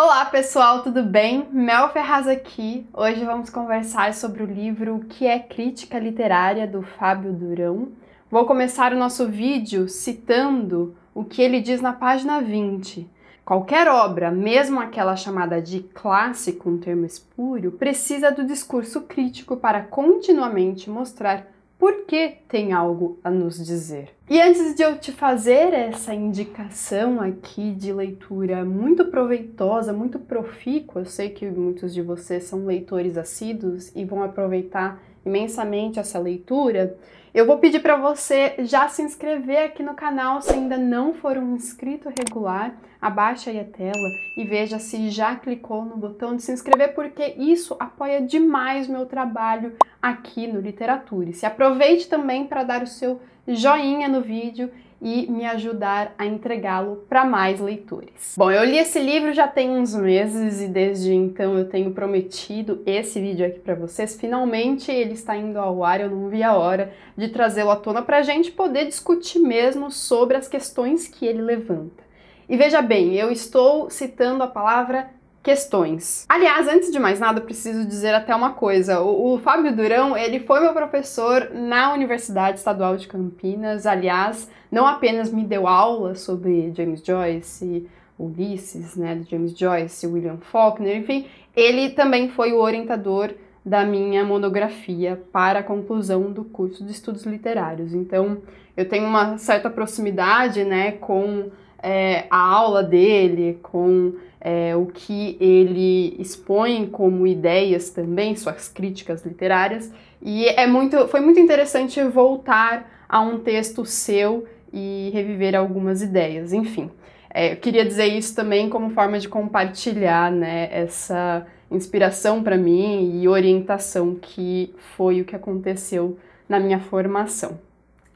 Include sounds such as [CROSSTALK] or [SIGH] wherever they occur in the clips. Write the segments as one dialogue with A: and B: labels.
A: Olá pessoal, tudo bem? Mel Ferraz aqui. Hoje vamos conversar sobre o livro O que é Crítica Literária do Fábio Durão. Vou começar o nosso vídeo citando o que ele diz na página 20. Qualquer obra, mesmo aquela chamada de clássico, um termo espúrio, precisa do discurso crítico para continuamente mostrar porque tem algo a nos dizer. E antes de eu te fazer essa indicação aqui de leitura muito proveitosa, muito profícua, eu sei que muitos de vocês são leitores assíduos e vão aproveitar imensamente essa leitura, eu vou pedir para você já se inscrever aqui no canal se ainda não for um inscrito regular. Abaixa aí a tela e veja se já clicou no botão de se inscrever, porque isso apoia demais meu trabalho aqui no Literatura. E se aproveite também para dar o seu joinha no vídeo e me ajudar a entregá-lo para mais leitores. Bom, eu li esse livro já tem uns meses e desde então eu tenho prometido esse vídeo aqui para vocês. Finalmente ele está indo ao ar, eu não vi a hora de trazê-lo à tona para a gente poder discutir mesmo sobre as questões que ele levanta. E veja bem, eu estou citando a palavra questões. Aliás, antes de mais nada, preciso dizer até uma coisa. O, o Fábio Durão, ele foi meu professor na Universidade Estadual de Campinas. Aliás, não apenas me deu aula sobre James Joyce, Ulisses, né, do James Joyce, William Faulkner, enfim, ele também foi o orientador da minha monografia para a conclusão do curso de estudos literários. Então, eu tenho uma certa proximidade, né, com é, a aula dele, com é, o que ele expõe como ideias também, suas críticas literárias. E é muito, foi muito interessante voltar a um texto seu e reviver algumas ideias, enfim. É, eu queria dizer isso também como forma de compartilhar né, essa inspiração para mim e orientação que foi o que aconteceu na minha formação.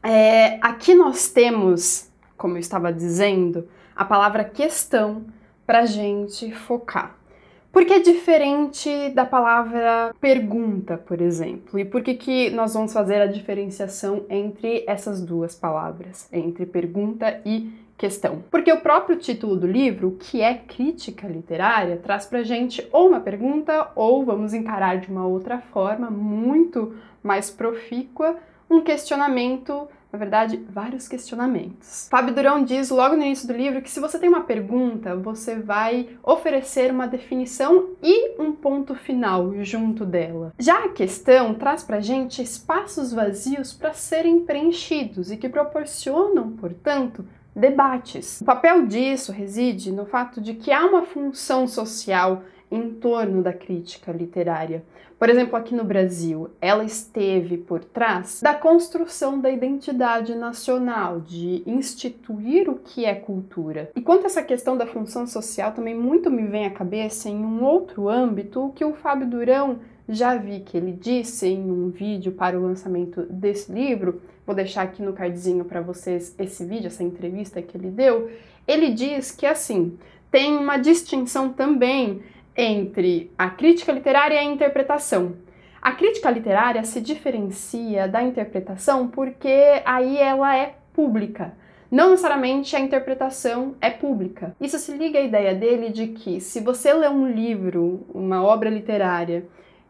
A: É, aqui nós temos como eu estava dizendo, a palavra questão para a gente focar. Porque é diferente da palavra pergunta, por exemplo? E por que, que nós vamos fazer a diferenciação entre essas duas palavras, entre pergunta e questão? Porque o próprio título do livro, que é crítica literária, traz pra gente ou uma pergunta, ou vamos encarar de uma outra forma, muito mais profícua, um questionamento na verdade, vários questionamentos. Fábio Durão diz logo no início do livro que se você tem uma pergunta, você vai oferecer uma definição e um ponto final junto dela. Já a questão traz pra gente espaços vazios para serem preenchidos e que proporcionam, portanto, debates. O papel disso reside no fato de que há uma função social em torno da crítica literária. Por exemplo, aqui no Brasil, ela esteve por trás da construção da identidade nacional, de instituir o que é cultura. E quanto a essa questão da função social, também muito me vem à cabeça em um outro âmbito que o Fábio Durão já vi que ele disse em um vídeo para o lançamento desse livro, vou deixar aqui no cardzinho para vocês esse vídeo, essa entrevista que ele deu. Ele diz que assim, tem uma distinção também entre a crítica literária e a interpretação. A crítica literária se diferencia da interpretação porque aí ela é pública. Não necessariamente a interpretação é pública. Isso se liga à ideia dele de que se você lê um livro, uma obra literária,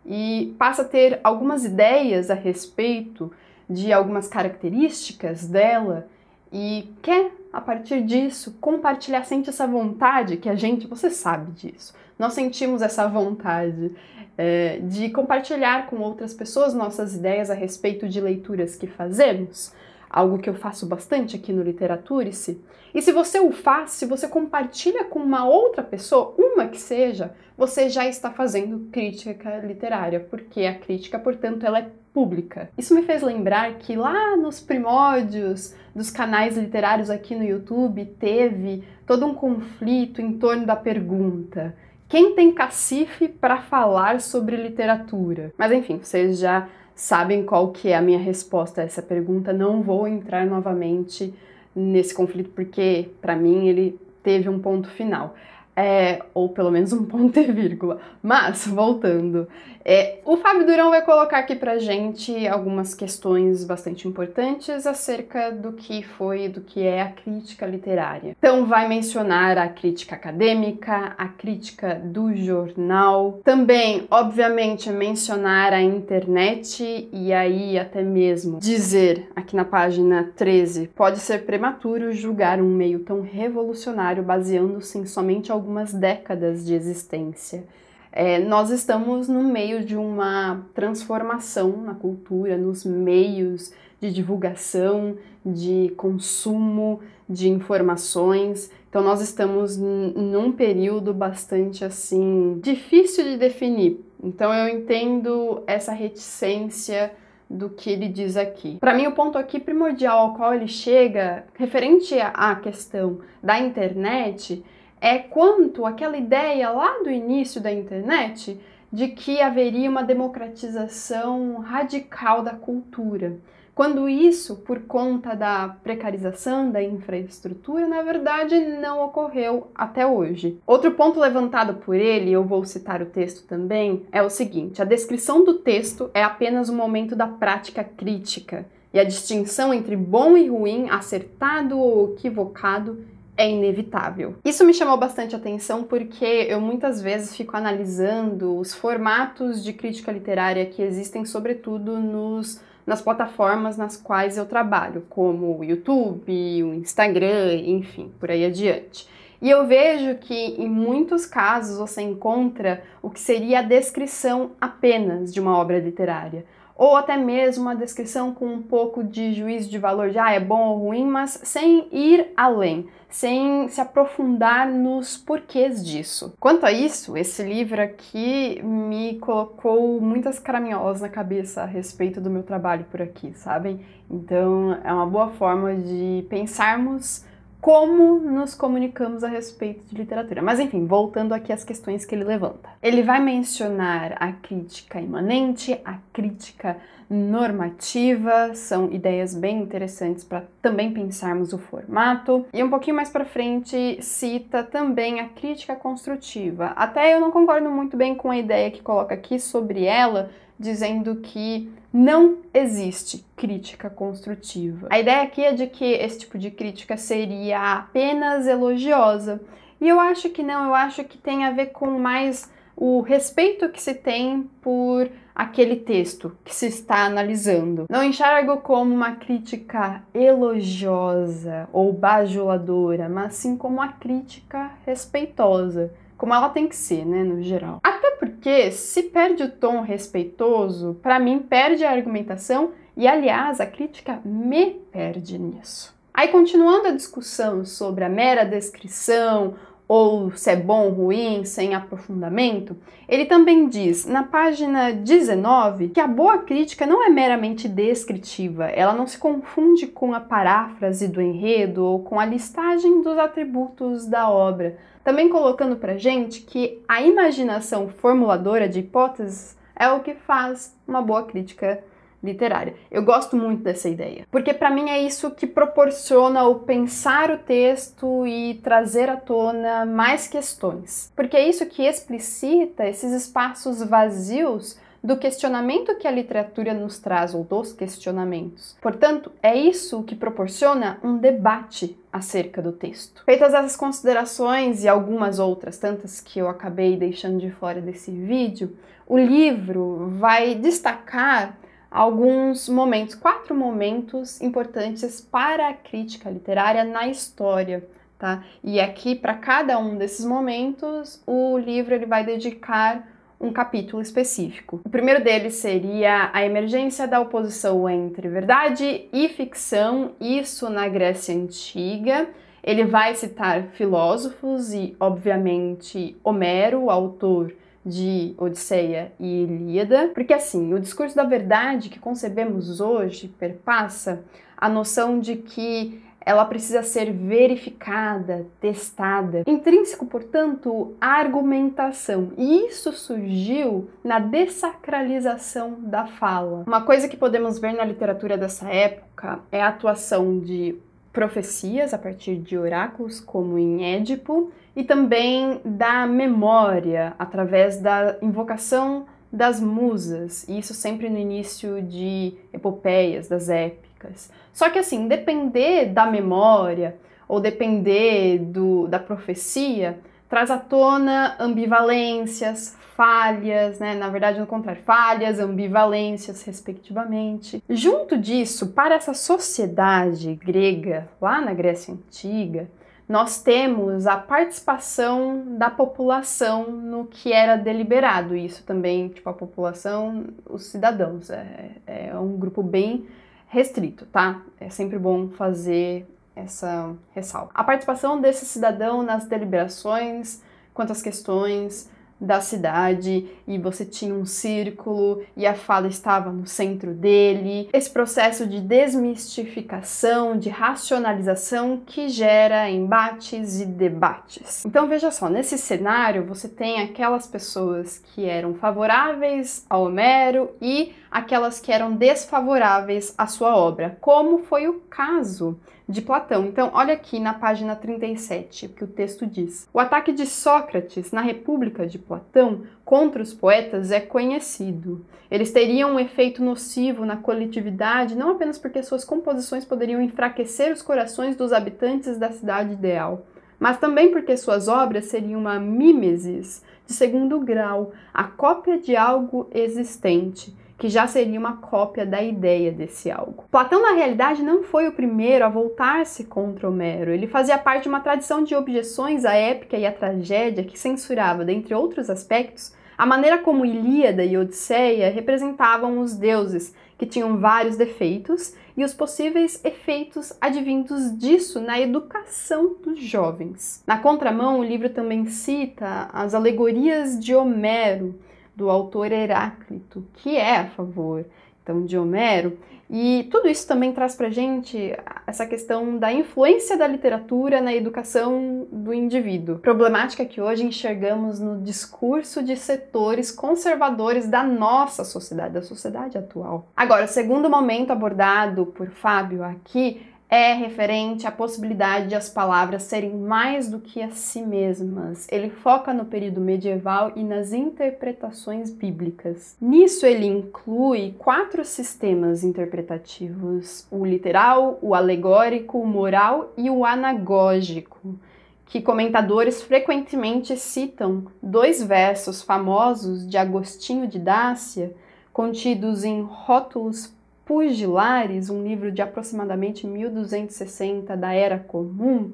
A: e passa a ter algumas ideias a respeito de algumas características dela e quer, a partir disso, compartilhar, sente essa vontade que a gente, você sabe disso, nós sentimos essa vontade é, de compartilhar com outras pessoas nossas ideias a respeito de leituras que fazemos, algo que eu faço bastante aqui no Literaturice. E se você o faz, se você compartilha com uma outra pessoa, uma que seja, você já está fazendo crítica literária, porque a crítica, portanto, ela é pública. Isso me fez lembrar que lá nos primórdios dos canais literários aqui no YouTube teve todo um conflito em torno da pergunta: quem tem cacife para falar sobre literatura? Mas enfim, vocês já sabem qual que é a minha resposta a essa pergunta. Não vou entrar novamente nesse conflito porque para mim ele teve um ponto final. É, ou pelo menos um ponto e vírgula. Mas, voltando, é, o Fábio Durão vai colocar aqui pra gente algumas questões bastante importantes acerca do que foi, do que é a crítica literária. Então, vai mencionar a crítica acadêmica, a crítica do jornal, também, obviamente, mencionar a internet e aí até mesmo dizer aqui na página 13: pode ser prematuro julgar um meio tão revolucionário baseando-se em somente algumas décadas de existência. É, nós estamos no meio de uma transformação na cultura, nos meios de divulgação, de consumo de informações. Então, nós estamos num período bastante assim difícil de definir. Então, eu entendo essa reticência do que ele diz aqui. Para mim, o ponto aqui primordial ao qual ele chega, referente à questão da internet, é quanto aquela ideia lá do início da internet de que haveria uma democratização radical da cultura. Quando isso, por conta da precarização da infraestrutura, na verdade não ocorreu até hoje. Outro ponto levantado por ele, eu vou citar o texto também, é o seguinte: a descrição do texto é apenas um momento da prática crítica, e a distinção entre bom e ruim, acertado ou equivocado, é inevitável. Isso me chamou bastante atenção porque eu muitas vezes fico analisando os formatos de crítica literária que existem, sobretudo nos nas plataformas nas quais eu trabalho, como o YouTube, o Instagram, enfim, por aí adiante. E eu vejo que em muitos casos você encontra o que seria a descrição apenas de uma obra literária ou até mesmo uma descrição com um pouco de juízo de valor já ah, é bom ou ruim, mas sem ir além, sem se aprofundar nos porquês disso. Quanto a isso, esse livro aqui me colocou muitas caraminholas na cabeça a respeito do meu trabalho por aqui, sabem? Então é uma boa forma de pensarmos como nos comunicamos a respeito de literatura. Mas enfim, voltando aqui às questões que ele levanta. Ele vai mencionar a crítica imanente, a crítica normativa, são ideias bem interessantes para também pensarmos o formato. E um pouquinho mais para frente cita também a crítica construtiva. Até eu não concordo muito bem com a ideia que coloca aqui sobre ela, dizendo que não existe crítica construtiva. A ideia aqui é de que esse tipo de crítica seria apenas elogiosa. E eu acho que não, eu acho que tem a ver com mais o respeito que se tem por aquele texto que se está analisando. Não enxergo como uma crítica elogiosa ou bajuladora, mas sim como uma crítica respeitosa, como ela tem que ser, né, no geral. Até porque se perde o tom respeitoso, para mim perde a argumentação e, aliás, a crítica me perde nisso. Aí, continuando a discussão sobre a mera descrição ou se é bom ou ruim, sem aprofundamento, ele também diz, na página 19, que a boa crítica não é meramente descritiva, ela não se confunde com a paráfrase do enredo ou com a listagem dos atributos da obra, também colocando pra gente que a imaginação formuladora de hipóteses é o que faz uma boa crítica literária. Eu gosto muito dessa ideia, porque para mim é isso que proporciona o pensar o texto e trazer à tona mais questões, porque é isso que explicita esses espaços vazios do questionamento que a literatura nos traz, ou dos questionamentos. Portanto, é isso que proporciona um debate acerca do texto. Feitas essas considerações e algumas outras, tantas que eu acabei deixando de fora desse vídeo, o livro vai destacar alguns momentos, quatro momentos importantes para a crítica literária na história. Tá? E aqui, é para cada um desses momentos, o livro ele vai dedicar um capítulo específico. O primeiro deles seria a emergência da oposição entre verdade e ficção, isso na Grécia Antiga. Ele vai citar filósofos e, obviamente, Homero, autor de Odisseia e Ilíada, porque assim, o discurso da verdade que concebemos hoje perpassa a noção de que ela precisa ser verificada, testada. Intrínseco, portanto, a argumentação. E isso surgiu na dessacralização da fala. Uma coisa que podemos ver na literatura dessa época é a atuação de profecias a partir de oráculos, como em Édipo, e também da memória através da invocação das musas, e isso sempre no início de epopeias, das épicas. Só que assim, depender da memória ou depender do, da profecia, traz à tona ambivalências, falhas, né? Na verdade, no contrário, falhas, ambivalências, respectivamente. Junto disso, para essa sociedade grega, lá na Grécia Antiga, nós temos a participação da população no que era deliberado. Isso também, tipo, a população, os cidadãos, é, é, é um grupo bem restrito, tá? É sempre bom fazer essa ressalva. A participação desse cidadão nas deliberações quanto às questões da cidade e você tinha um círculo e a fala estava no centro dele. Esse processo de desmistificação, de racionalização que gera embates e debates. Então veja só, nesse cenário você tem aquelas pessoas que eram favoráveis ao Homero e aquelas que eram desfavoráveis à sua obra, como foi o caso de Platão. Então, olha aqui na página 37 o que o texto diz. O ataque de Sócrates na República de Platão contra os poetas é conhecido. Eles teriam um efeito nocivo na coletividade, não apenas porque suas composições poderiam enfraquecer os corações dos habitantes da cidade ideal, mas também porque suas obras seriam uma mimesis de segundo grau, a cópia de algo existente que já seria uma cópia da ideia desse algo. Platão, na realidade, não foi o primeiro a voltar-se contra Homero. Ele fazia parte de uma tradição de objeções à épica e à tragédia que censurava, dentre outros aspectos, a maneira como Ilíada e Odisseia representavam os deuses, que tinham vários defeitos, e os possíveis efeitos advindos disso na educação dos jovens. Na contramão, o livro também cita as alegorias de Homero do autor Heráclito, que é a favor então, de Homero. E tudo isso também traz para gente essa questão da influência da literatura na educação do indivíduo. Problemática que hoje enxergamos no discurso de setores conservadores da nossa sociedade, da sociedade atual. Agora, o segundo momento abordado por Fábio aqui é referente à possibilidade de as palavras serem mais do que a si mesmas. Ele foca no período medieval e nas interpretações bíblicas. Nisso, ele inclui quatro sistemas interpretativos: o literal, o alegórico, o moral e o anagógico. Que comentadores frequentemente citam dois versos famosos de Agostinho de Dácia, contidos em rótulos Pugilares, um livro de aproximadamente 1260 da Era Comum,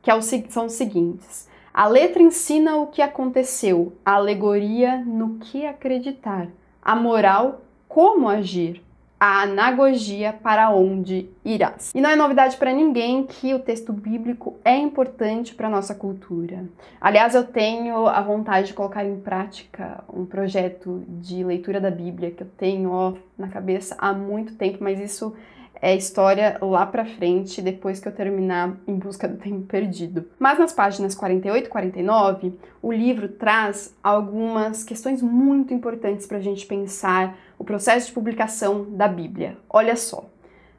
A: que é são os seguintes. A letra ensina o que aconteceu, a alegoria no que acreditar, a moral como agir, a anagogia para onde irás. E não é novidade para ninguém que o texto bíblico é importante para nossa cultura. Aliás, eu tenho a vontade de colocar em prática um projeto de leitura da Bíblia que eu tenho ó, na cabeça há muito tempo, mas isso é história lá pra frente, depois que eu terminar Em Busca do Tempo Perdido. Mas nas páginas 48 e 49, o livro traz algumas questões muito importantes para a gente pensar o processo de publicação da Bíblia. Olha só.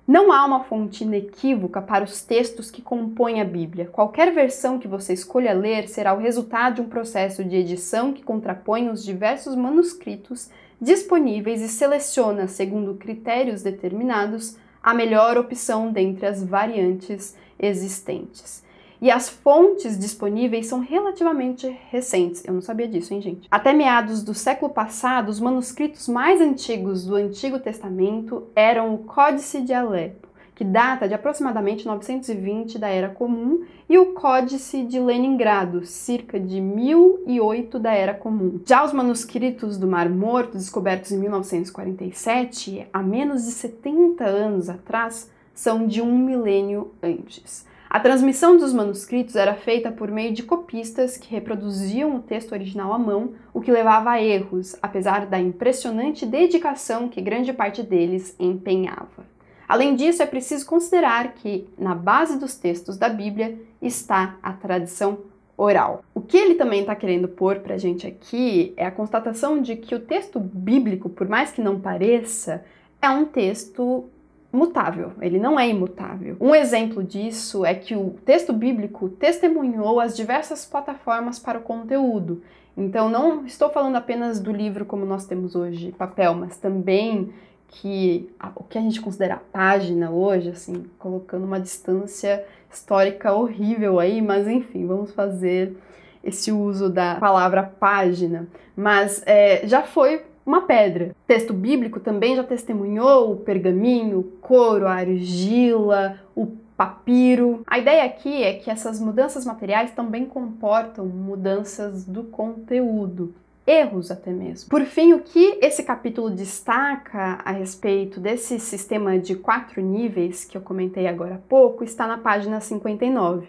A: Não há uma fonte inequívoca para os textos que compõem a Bíblia. Qualquer versão que você escolha ler será o resultado de um processo de edição que contrapõe os diversos manuscritos disponíveis e seleciona, segundo critérios determinados, a melhor opção dentre as variantes existentes. E as fontes disponíveis são relativamente recentes. Eu não sabia disso, hein, gente? Até meados do século passado, os manuscritos mais antigos do Antigo Testamento eram o Códice de Alepo, que data de aproximadamente 920 da Era Comum, e o Códice de Leningrado, cerca de 1008 da Era Comum. Já os manuscritos do Mar Morto, descobertos em 1947, há menos de 70 anos atrás, são de um milênio antes. A transmissão dos manuscritos era feita por meio de copistas que reproduziam o texto original à mão, o que levava a erros, apesar da impressionante dedicação que grande parte deles empenhava. Além disso, é preciso considerar que na base dos textos da Bíblia está a tradição oral. O que ele também está querendo pôr para a gente aqui é a constatação de que o texto bíblico, por mais que não pareça, é um texto mutável, ele não é imutável. Um exemplo disso é que o texto bíblico testemunhou as diversas plataformas para o conteúdo. Então, não estou falando apenas do livro como nós temos hoje, papel, mas também que a, o que a gente considera página hoje, assim, colocando uma distância histórica horrível aí, mas enfim, vamos fazer esse uso da palavra página. Mas é, já foi uma pedra. texto bíblico também já testemunhou o pergaminho, o couro, a argila, o papiro. A ideia aqui é que essas mudanças materiais também comportam mudanças do conteúdo erros até mesmo. Por fim, o que esse capítulo destaca a respeito desse sistema de quatro níveis que eu comentei agora há pouco está na página 59.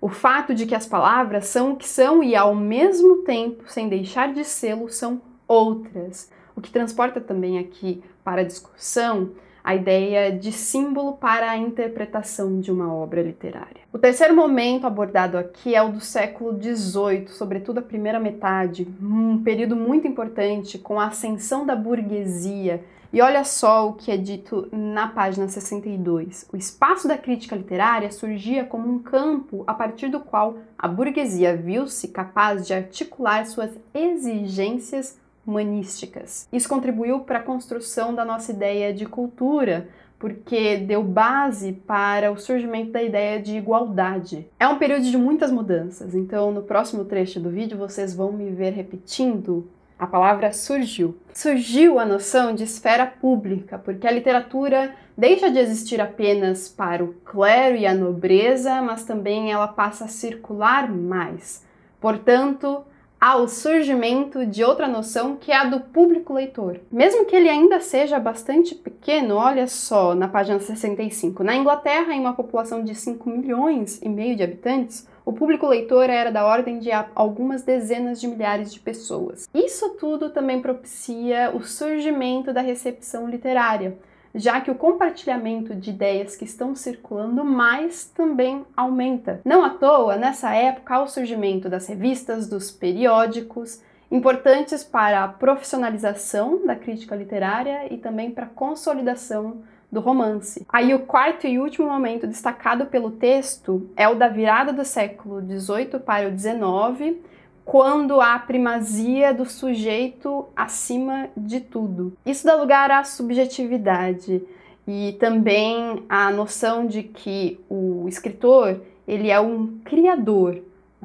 A: O fato de que as palavras são o que são e ao mesmo tempo, sem deixar de sê-lo, são outras. O que transporta também aqui para a discussão a ideia de símbolo para a interpretação de uma obra literária. O terceiro momento abordado aqui é o do século XVIII, sobretudo a primeira metade, um período muito importante com a ascensão da burguesia. E olha só o que é dito na página 62. O espaço da crítica literária surgia como um campo a partir do qual a burguesia viu-se capaz de articular suas exigências humanísticas. Isso contribuiu para a construção da nossa ideia de cultura, porque deu base para o surgimento da ideia de igualdade. É um período de muitas mudanças, então no próximo trecho do vídeo vocês vão me ver repetindo a palavra surgiu. Surgiu a noção de esfera pública, porque a literatura deixa de existir apenas para o clero e a nobreza, mas também ela passa a circular mais. Portanto, ao surgimento de outra noção que é a do público leitor. Mesmo que ele ainda seja bastante pequeno, olha só na página 65. Na Inglaterra, em uma população de 5 milhões e meio de habitantes, o público leitor era da ordem de algumas dezenas de milhares de pessoas. Isso tudo também propicia o surgimento da recepção literária já que o compartilhamento de ideias que estão circulando mais também aumenta. Não à toa, nessa época, há o surgimento das revistas, dos periódicos, importantes para a profissionalização da crítica literária e também para a consolidação do romance. Aí o quarto e último momento destacado pelo texto é o da virada do século XVIII para o XIX quando há primazia do sujeito acima de tudo. Isso dá lugar à subjetividade e também à noção de que o escritor ele é um criador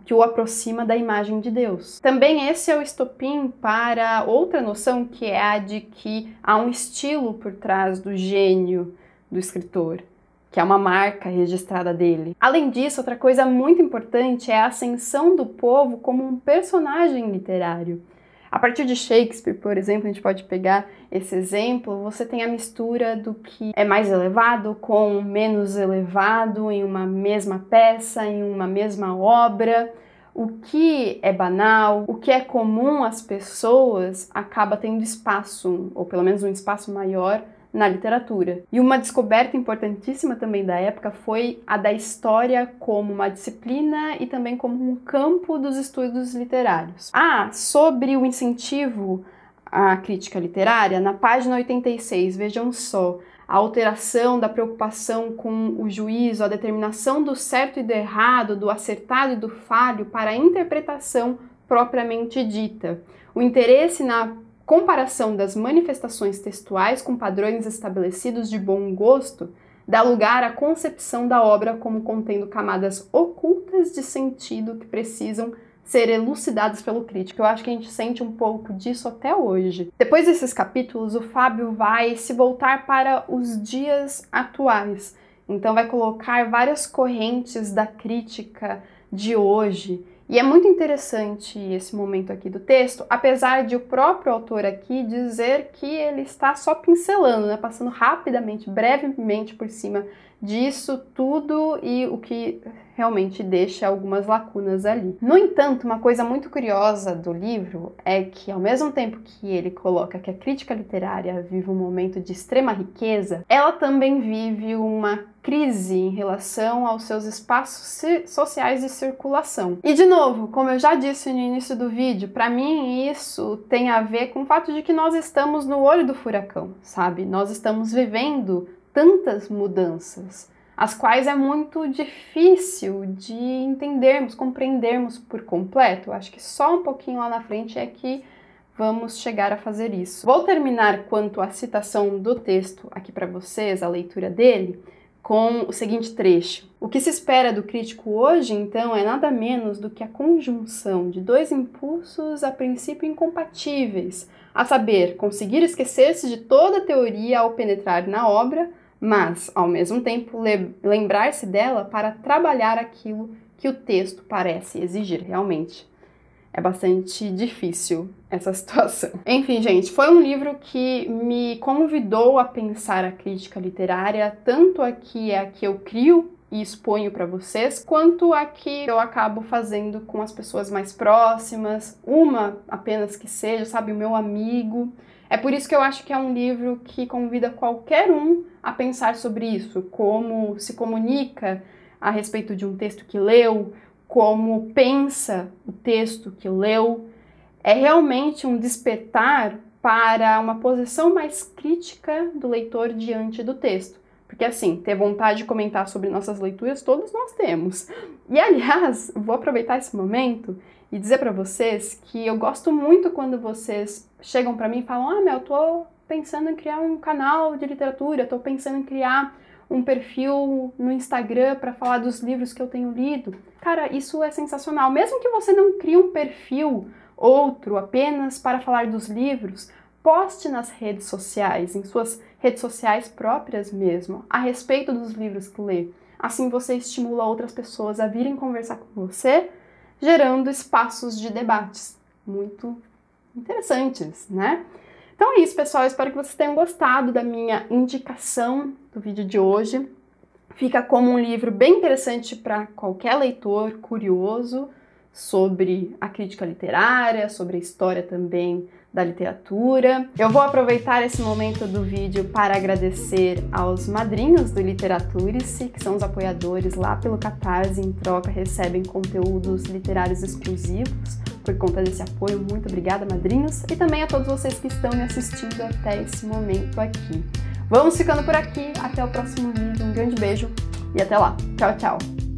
A: que o aproxima da imagem de Deus. Também esse é o estopim para outra noção que é a de que há um estilo por trás do gênio do escritor que é uma marca registrada dele. Além disso, outra coisa muito importante é a ascensão do povo como um personagem literário. A partir de Shakespeare, por exemplo, a gente pode pegar esse exemplo, você tem a mistura do que é mais elevado com menos elevado em uma mesma peça, em uma mesma obra. O que é banal, o que é comum às pessoas acaba tendo espaço, ou pelo menos um espaço maior na literatura. E uma descoberta importantíssima também da época foi a da história como uma disciplina e também como um campo dos estudos literários. Ah, sobre o incentivo à crítica literária, na página 86, vejam só, a alteração da preocupação com o juízo, a determinação do certo e do errado, do acertado e do falho para a interpretação propriamente dita. O interesse na comparação das manifestações textuais com padrões estabelecidos de bom gosto dá lugar à concepção da obra como contendo camadas ocultas de sentido que precisam ser elucidadas pelo crítico. Eu acho que a gente sente um pouco disso até hoje. Depois desses capítulos, o Fábio vai se voltar para os dias atuais. Então vai colocar várias correntes da crítica de hoje e é muito interessante esse momento aqui do texto, apesar de o próprio autor aqui dizer que ele está só pincelando, né, passando rapidamente, brevemente por cima disso tudo e o que realmente deixa algumas lacunas ali. No entanto, uma coisa muito curiosa do livro é que, ao mesmo tempo que ele coloca que a crítica literária vive um momento de extrema riqueza, ela também vive uma crise em relação aos seus espaços sociais de circulação. E de novo, como eu já disse no início do vídeo, para mim isso tem a ver com o fato de que nós estamos no olho do furacão, sabe? Nós estamos vivendo tantas mudanças, as quais é muito difícil de entendermos, compreendermos por completo. acho que só um pouquinho lá na frente é que vamos chegar a fazer isso. Vou terminar quanto à citação do texto aqui para vocês, a leitura dele, com o seguinte trecho. O que se espera do crítico hoje, então, é nada menos do que a conjunção de dois impulsos a princípio incompatíveis, a saber, conseguir esquecer-se de toda a teoria ao penetrar na obra, mas, ao mesmo tempo, le lembrar-se dela para trabalhar aquilo que o texto parece exigir realmente é bastante difícil essa [LAUGHS] situação. Enfim, gente, foi um livro que me convidou a pensar a crítica literária, tanto aqui é a que eu crio e exponho para vocês, quanto a que eu acabo fazendo com as pessoas mais próximas, uma apenas que seja, sabe, o meu amigo. É por isso que eu acho que é um livro que convida qualquer um a pensar sobre isso, como se comunica a respeito de um texto que leu, como pensa o texto que leu, é realmente um despertar para uma posição mais crítica do leitor diante do texto. Porque assim, ter vontade de comentar sobre nossas leituras, todos nós temos. E aliás, [LAUGHS] vou aproveitar esse momento e dizer para vocês que eu gosto muito quando vocês chegam para mim e falam: "Ah, Mel, tô pensando em criar um canal de literatura, tô pensando em criar um perfil no Instagram para falar dos livros que eu tenho lido. Cara, isso é sensacional. Mesmo que você não crie um perfil outro apenas para falar dos livros, poste nas redes sociais, em suas redes sociais próprias mesmo, a respeito dos livros que lê. Assim você estimula outras pessoas a virem conversar com você, gerando espaços de debates muito interessantes, né? Então é isso, pessoal. Eu espero que vocês tenham gostado da minha indicação do vídeo de hoje. Fica como um livro bem interessante para qualquer leitor curioso sobre a crítica literária, sobre a história também da literatura. Eu vou aproveitar esse momento do vídeo para agradecer aos madrinhos do Literaturice, que são os apoiadores lá pelo Catarse, em troca recebem conteúdos literários exclusivos por conta desse apoio. Muito obrigada, madrinhos, e também a todos vocês que estão me assistindo até esse momento aqui. Vamos ficando por aqui, até o próximo vídeo. Um grande beijo e até lá. Tchau, tchau.